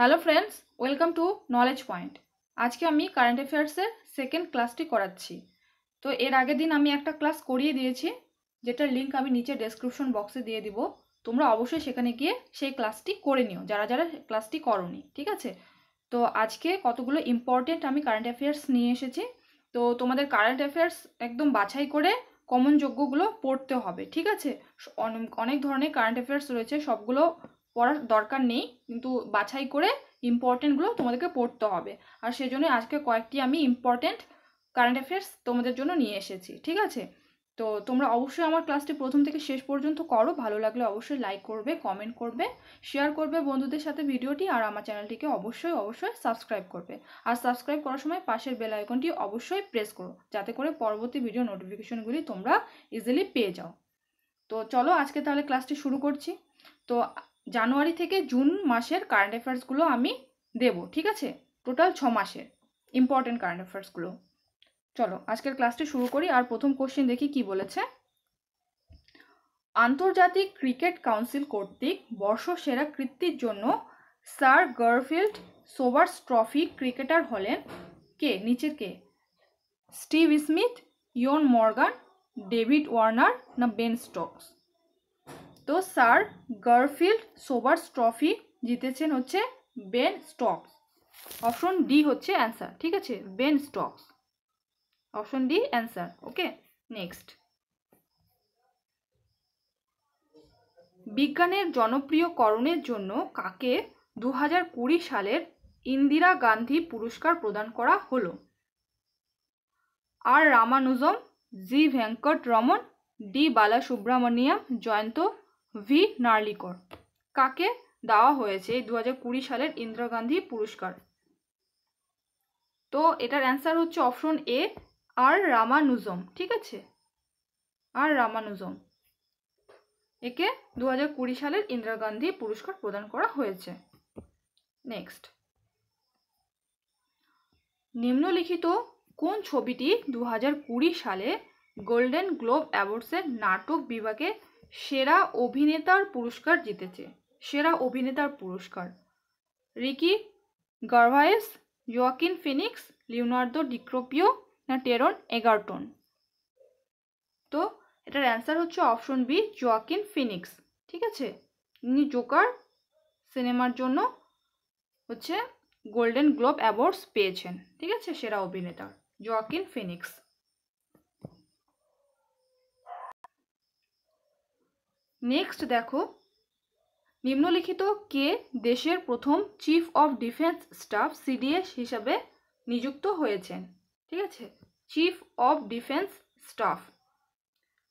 hello friends welcome to knowledge point আজকে আমি current অ্যাফেয়ার্সের second ক্লাসটি করাচ্ছি তো এর আগে দিন আমি একটা ক্লাস করিয়ে দিয়েছি যেটার লিঙ্ক আমি নিচে ডেসক্রিপশন বক্সে দিয়ে দিব তোমরা অবশ্যই সেখানে গিয়ে সেই ক্লাসটি করে নিও যারা যারা ক্লাসটি করনি ঠিক আছে তো আজকে কতগুলো ইম্পর্টেন্ট আমি কারেন্ট অ্যাফেয়ার্স নিয়ে এসেছি তো তোমাদের কারেন্ট অ্যাফেয়ার্স একদম বাছাই করে কমন যোগ্যগুলো পড়তে হবে ঠিক আছে অনেক ধরনের কারেন্ট অ্যাফেয়ার্স রয়েছে সবগুলো পড়ার দরকার নেই কিন্তু বাছাই করে ইম্পর্টেন্টগুলো তোমাদেরকে পড়তে হবে আর সেজন্য আজকে কয়েকটি আমি ইম্পর্টেন্ট কারেন্ট অ্যাফেয়ার্স তোমাদের জন্য নিয়ে এসেছি ঠিক আছে তো তোমরা অবশ্যই আমার ক্লাসটি প্রথম থেকে শেষ পর্যন্ত করো ভালো লাগলে অবশ্যই লাইক করবে কমেন্ট করবে শেয়ার করবে বন্ধুদের সাথে ভিডিওটি আর আমার চ্যানেলটিকে অবশ্যই অবশ্যই সাবস্ক্রাইব করবে আর সাবস্ক্রাইব করার সময় পাশের বেল আইকনটি অবশ্যই প্রেস করো যাতে করে পরবর্তী ভিডিও নোটিফিকেশনগুলি তোমরা ইজিলি পেয়ে যাও তো চলো আজকে তাহলে ক্লাসটি শুরু করছি তো জানুয়ারি থেকে জুন মাসের কারেন্ট অ্যাফেয়ার্সগুলো আমি দেব ঠিক আছে টোটাল ছ মাসের ইম্পর্টেন্ট কারেন্ট অ্যাফেয়ার্সগুলো চলো আজকের ক্লাসটি শুরু করি আর প্রথম কোশ্চেন দেখি কি বলেছে আন্তর্জাতিক ক্রিকেট কাউন্সিল কর্তৃক বর্ষসেরা কৃত্তির জন্য sir Garfield Sobers trophy cricketer হলেন কে নিচের কে Steve Smith Eoin Morgan David Warner না বেন স্টকস তো স্যার গার্ফিল্ড সোবার্স ট্রফি জিতেছেন হচ্ছে বেন স্টকস অপশন ডি হচ্ছে অ্যান্সার ঠিক আছে Ben Stokes option D answer okay next বিজ্ঞানের জনপ্রিয়করণের জন্য কাকে দু হাজার সালের ইন্দিরা গান্ধী পুরস্কার প্রদান করা হলো R Ramanujam G Venkat Raman D Balasubramaniam Jayant V Narlikar কাকে দেওয়া হয়েছে এই দু সালের ইন্দিরা গান্ধী পুরস্কার তো এটার অ্যান্সার হচ্ছে অপশন এ আর রামানুজম ঠিক আছে আর রামানুজম একে দু সালের ইন্দিরা গান্ধী পুরস্কার প্রদান করা হয়েছে নেক্সট নিম্নলিখিত কোন ছবিটি দু সালে গোল্ডেন গ্লোব অ্যাওয়ার্ডসের নাটক বিভাগে সেরা অভিনেতার পুরস্কার জিতেছে সেরা অভিনেতার পুরস্কার Ricky Gervais Joaquin Phoenix Leonardo DiCaprio না টেরন এগারটন তো এটার অ্যান্সার হচ্ছে অপশন বি জোয়াকিন ফিনিক্স ঠিক আছে ইনি জোকার সিনেমার জন্য হচ্ছে গোল্ডেন গ্লোব অ্যাওয়ার্ডস পেয়েছেন ঠিক আছে সেরা অভিনেতা জোয়াকিন ফিনিক্স নেক্সট দেখো নিম্নলিখিত কে দেশের প্রথম chief of defence staff CDS হিসাবে নিযুক্ত হয়েছেন ঠিক আছে chief of defence staff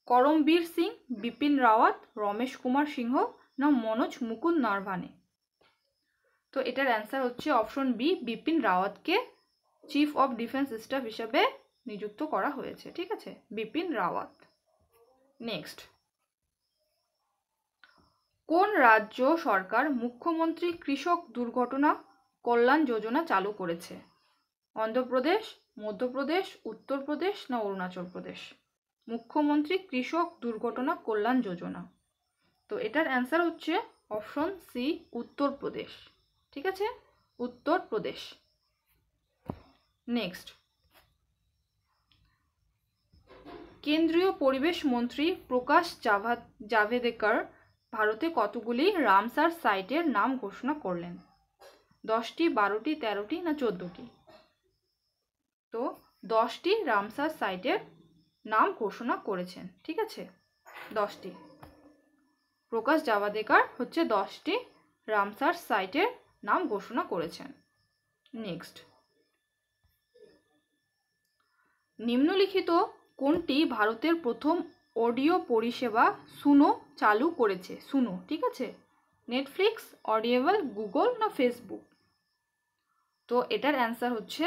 Karambir Singh Bipin Rawat Ramesh Kumar Singh না মনোজ মুকুন নারভানে তো এটার অ্যান্সার হচ্ছে অপশন বি বিপিন রাওয়াতকে চিফ অফ ডিফেন্স স্টাফ হিসাবে নিযুক্ত করা হয়েছে ঠিক আছে বিপিন রাওয়াত নেক্সট কোন রাজ্য সরকার মুখ্যমন্ত্রী কৃষক দুর্ঘটনা কল্যাণ যোজনা চালু করেছে অন্ধ্রপ্রদেশ মধ্যপ্রদেশ উত্তরপ্রদেশ না অরুণাচল প্রদেশ মুখ্যমন্ত্রী কৃষক দুর্ঘটনা কল্যাণ যোজনা তো এটার অ্যান্সার হচ্ছে অপশন সি উত্তরপ্রদেশ ঠিক আছে উত্তরপ্রদেশ নেক্সট কেন্দ্রীয় পরিবেশ মন্ত্রী প্রকাশ জাভা জাভেদেকার ভারতে কতগুলি রামসার সাইটের নাম ঘোষণা করলেন দশটি বারোটি তেরোটি না চোদ্দোটি তো দশটি রামসার সাইটের নাম ঘোষণা করেছেন ঠিক আছে দশটি প্রকাশ জাভাদেকার হচ্ছে দশটি রামসার সাইটের নাম ঘোষণা করেছেন নেক্সট নিম্নলিখিত কোনটি ভারতের প্রথম অডিও পরিষেবা শুনো চালু করেছে শুনো ঠিক আছে নেটফ্লিক্স অডিওবল গুগল না ফেসবুক তো এটার অ্যান্সার হচ্ছে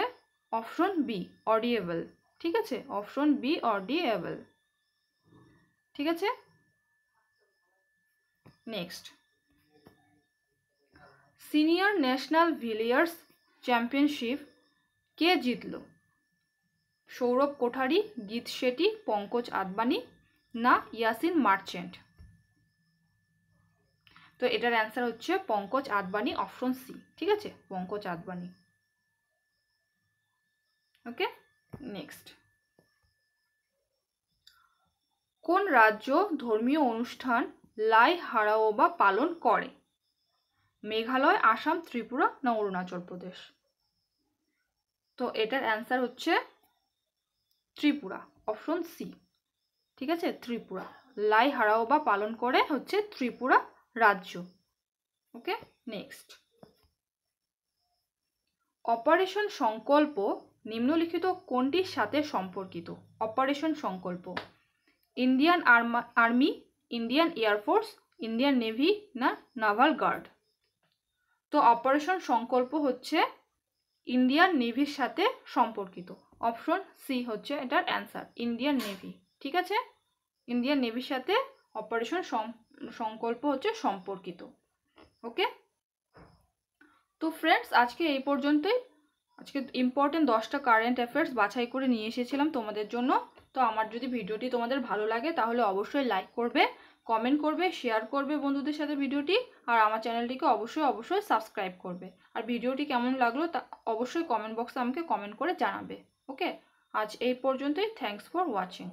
অপশন বি অডিওবল ঠিক আছে অপশন বি অডিওবল ঠিক আছে next senior national billiards championship কে জিতল সৌরভ কোঠারি গীত শেটি পঙ্কজ আদবানি না ইয়াসিন মার্চেন্ট তো এটার অ্যান্সার হচ্ছে পঙ্কজ আদবানি অপশন সি ঠিক আছে পঙ্কজ আদবানি ওকে নেক্সট কোন রাজ্য ধর্মীয় অনুষ্ঠান লাই হারাওবা পালন করে মেঘালয় আসাম ত্রিপুরা না অরুণাচল প্রদেশ তো এটার অ্যান্সার হচ্ছে ত্রিপুরা অপশন সি ঠিক আছে ত্রিপুরা লাই হারাও বা পালন করে হচ্ছে ত্রিপুরা রাজ্য ওকে নেক্সট অপারেশন সংকল্প নিম্নলিখিত কোনটির সাথে সম্পর্কিত operation Sankalp Indian army Indian air force Indian navy না নাভাল গার্ড তো অপারেশন সংকল্প হচ্ছে ইন্ডিয়ান নেভির সাথে সম্পর্কিত অপশন সি হচ্ছে এটার অ্যান্সার ইন্ডিয়ান নেভি ঠিক আছে ইন্ডিয়ান নেভির সাথে অপারেশন সংকল্প হচ্ছে সম্পর্কিত ওকে তো ফ্রেন্ডস আজকে এই পর্যন্তই আজকে ইম্পর্টেন্ট দশটা কারেন্ট অ্যাফেয়ার্স বাছাই করে নিয়ে এসেছিলাম তোমাদের জন্য তো আমার যদি ভিডিওটি তোমাদের ভালো লাগে তাহলে অবশ্যই লাইক করবে কমেন্ট করবে শেয়ার করবে বন্ধুদের সাথে ভিডিওটি আর আমার চ্যানেলটিকে অবশ্যই অবশ্যই সাবস্ক্রাইব করবে আর ভিডিওটি কেমন লাগলো তা অবশ্যই কমেন্ট বক্সে আমাকে কমেন্ট করে জানাবে ওকে আজ এই পর্যন্তই থ্যাংকস ফর ওয়াচিং